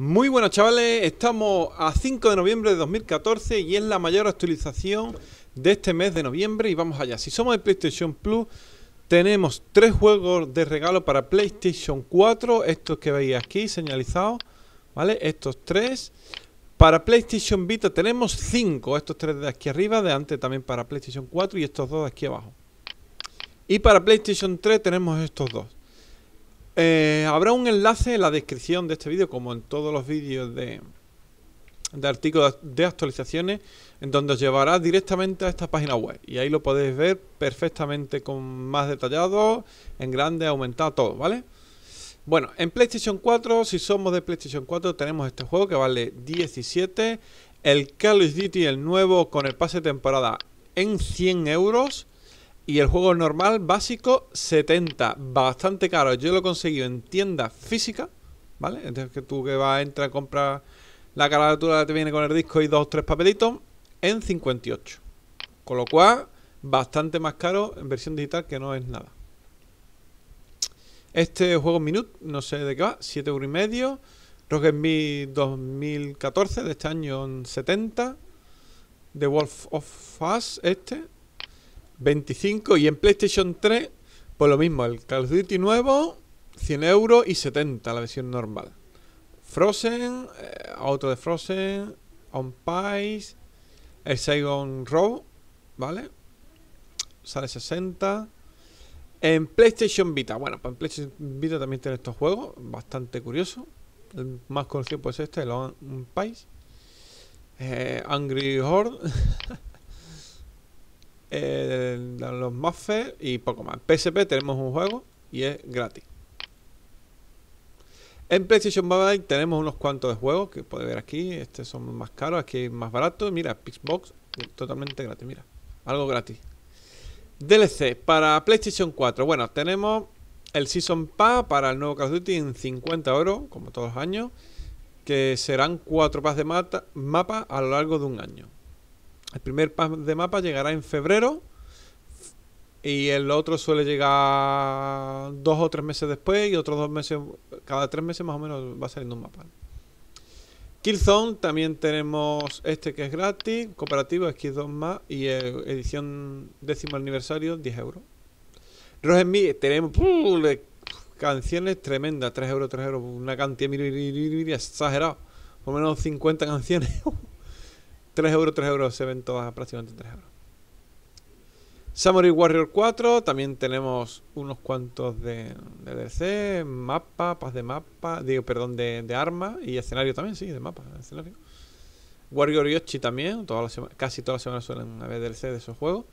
Muy buenos chavales, estamos a 5 de noviembre de 2014 y es la mayor actualización de este mes de noviembre y vamos allá. Si somos de PlayStation Plus, tenemos tres juegos de regalo para PlayStation 4, estos que veis aquí señalizados, ¿vale? Estos tres. Para PlayStation Vita tenemos cinco, estos tres de aquí arriba, de antes también para PlayStation 4 y estos dos de aquí abajo. Y para PlayStation 3 tenemos estos dos. Eh, habrá un enlace en la descripción de este vídeo, como en todos los vídeos de, de artículos de actualizaciones, en donde os llevará directamente a esta página web. Y ahí lo podéis ver perfectamente con más detallado, en grande, aumentado, todo, ¿vale? Bueno, en PlayStation 4, si somos de PlayStation 4, tenemos este juego que vale 17, el Call of Duty, el nuevo, con el pase de temporada en 100 euros, y el juego normal, básico, 70. Bastante caro. Yo lo he conseguido en tienda física. ¿Vale? Entonces que tú que vas, a comprar la carátula, te viene con el disco y dos o tres papelitos. En 58. Con lo cual, bastante más caro en versión digital que no es nada. Este juego Minute, no sé de qué va, 7,5, euros y medio. 2014 de este año en 70. The Wolf of Us, este, 25 y en PlayStation 3, pues lo mismo, el Call of Duty nuevo, 100 euros y 70 la versión normal. Frozen, eh, auto otro de Frozen, On Pies, el Saigon Row, ¿vale? Sale 60. En PlayStation Vita, bueno, pues en PlayStation Vita también tiene estos juegos, bastante curioso. El más conocido pues este, el On Pies. Eh, Angry Horde. los mafes y poco más. PSP tenemos un juego y es gratis. En PlayStation Mobile tenemos unos cuantos de juegos que puede ver aquí. Estos son más caros, aquí más baratos. Mira, PIXBOX, totalmente gratis, mira. Algo gratis. DLC para PlayStation 4. Bueno, tenemos el Season Pass para el nuevo Call of Duty en 50 euros, como todos los años, que serán 4 packs de mapa a lo largo de un año. El primer pack de mapa llegará en febrero y el otro suele llegar dos o tres meses después y otros dos meses, cada tres meses más o menos va saliendo un mapa. Killzone también tenemos este que es gratis, cooperativo, x 2 más y edición décimo aniversario 10 euros. Rosenmi tenemos canciones tremendas, 3 euros, 3 euros, una cantidad exagerada, por lo menos 50 canciones. 3 euros, 3 euros, se ven todas prácticamente 3 euros. Samurai Warrior 4, también tenemos unos cuantos de, DLC, mapa, paz de mapa, digo, perdón, de, armas y escenario también, sí, de mapa, escenario. Warrior Yoshi también, casi todas las semanas suelen haber DLC de esos juegos.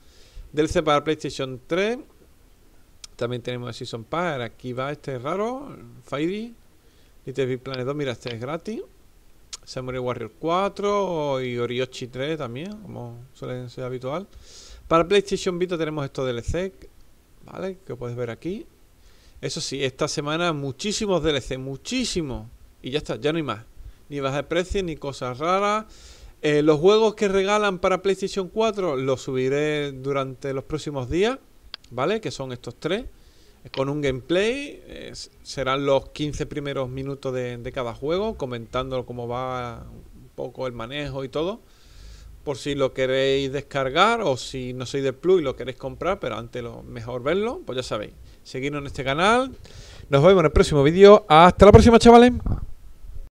DLC para PlayStation 3, también tenemos el Season Pass, aquí va este es raro, Fairy, y Big Planet 2, mira, este es gratis. Samurai Warrior 4 y Oriochi 3 también, como suele ser habitual. Para PlayStation Vita tenemos estos DLC, e ¿vale? Que puedes ver aquí. Eso sí, esta semana muchísimos DLC, muchísimos. Y ya está, ya no hay más. Ni baja de precio, ni cosas raras. Eh, los juegos que regalan para PlayStation 4 los subiré durante los próximos días, ¿vale? Que son estos tres con un gameplay. Eh, serán los 15 primeros minutos de, cada juego, comentando cómo va un poco el manejo y todo. Por si lo queréis descargar o si no sois de Plus y lo queréis comprar, pero antes lo mejor verlo, pues ya sabéis. Seguidnos en este canal. Nos vemos en el próximo vídeo. Hasta la próxima, chavales.